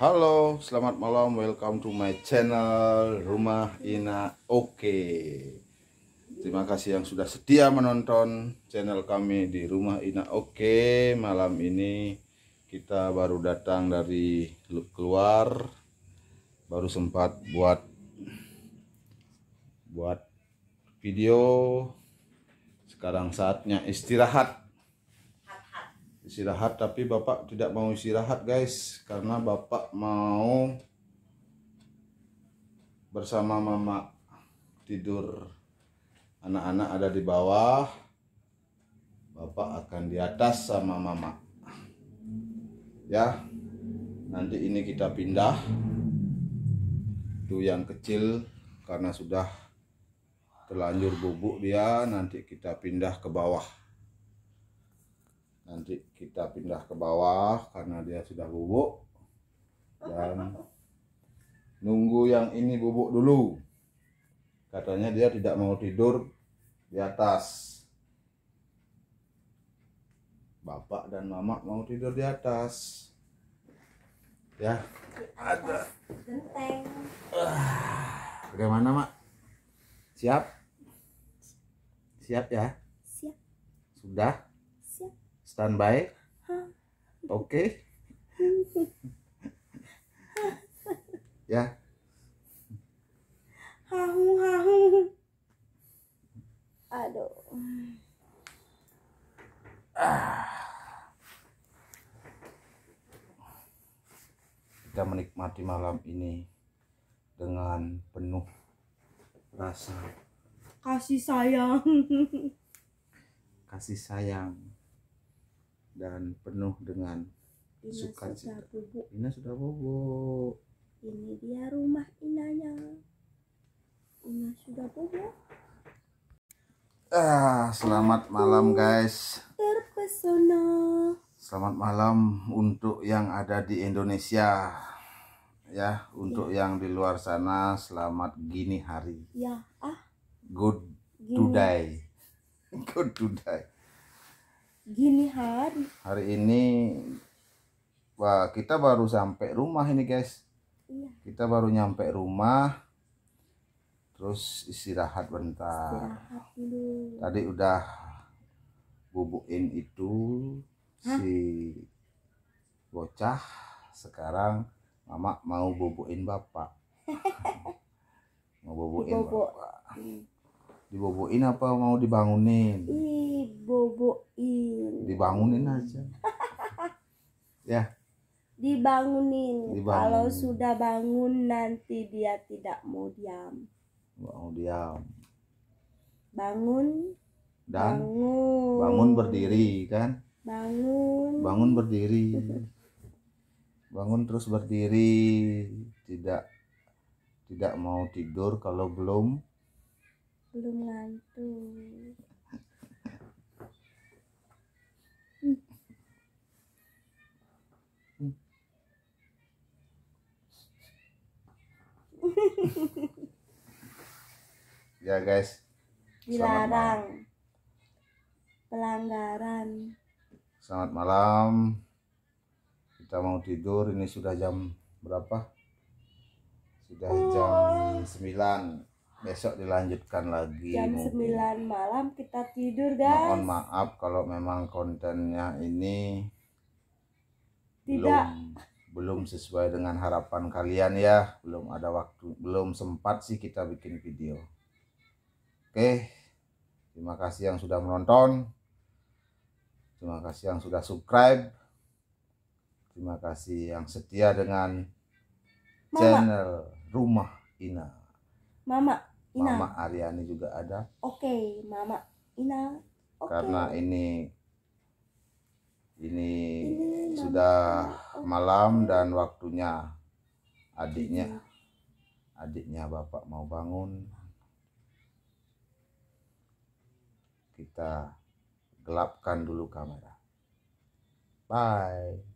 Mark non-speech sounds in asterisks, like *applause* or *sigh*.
Halo, selamat malam. Welcome to my channel Rumah Ina Oke. Terima kasih yang sudah setia menonton channel kami di Rumah Ina Oke. Malam ini kita baru datang dari keluar baru sempat buat buat video sekarang saatnya istirahat istirahat tapi bapak tidak mau istirahat guys karena bapak mau bersama mama tidur anak-anak ada di bawah bapak akan di atas sama mama ya nanti ini kita pindah itu yang kecil karena sudah terlanjur bubuk dia nanti kita pindah ke bawah nanti kita pindah ke bawah karena dia sudah bubuk dan nunggu yang ini bubuk dulu katanya dia tidak mau tidur di atas bapak dan mama mau tidur di atas ya ada genteng bagaimana mak siap siap ya siap sudah standby oke okay. ya hahu hahu aduh kita menikmati malam ini dengan penuh rasa kasih sayang kasih sayang dan penuh dengan Ina sukacita. Sudah bubuk. Ina sudah bubuk. Ini dia rumah Inanya. Ina sudah bubuk. Ah, selamat Aku malam guys. Terpesona. Selamat malam untuk yang ada di Indonesia. Ya, untuk ya. yang di luar sana selamat gini hari. Ya, ah. Good gini. today. *laughs* Good today gini hari hari ini wah kita baru sampai rumah ini guys iya. kita baru nyampe rumah terus istirahat bentar istirahat tadi udah bubuin itu Hah? si bocah sekarang mama mau bubuin bapak *laughs* mau bubuin Bobo. bapak hmm diboboin apa mau dibangunin diboboin dibangunin aja *laughs* ya dibangunin, dibangunin. kalau sudah bangun nanti dia tidak mau diam mau diam bangun dan bangun, bangun berdiri kan bangun bangun berdiri bangun terus berdiri tidak tidak mau tidur kalau belum belum ngantuk *laughs* ya guys dilarang pelanggaran selamat malam kita mau tidur ini sudah jam berapa sudah jam 9 besok dilanjutkan lagi jam mungkin. 9 malam kita tidur guys mohon maaf kalau memang kontennya ini tidak belum, belum sesuai dengan harapan kalian ya belum ada waktu belum sempat sih kita bikin video oke terima kasih yang sudah menonton terima kasih yang sudah subscribe terima kasih yang setia dengan Mama. channel Rumah Ina. Mama, Ina. Mama Aryani juga ada. Oke, okay, Mama Ina. Okay. Karena ini ini, ini sudah malam dan waktunya adiknya iya. adiknya Bapak mau bangun. Kita gelapkan dulu kamera. Bye.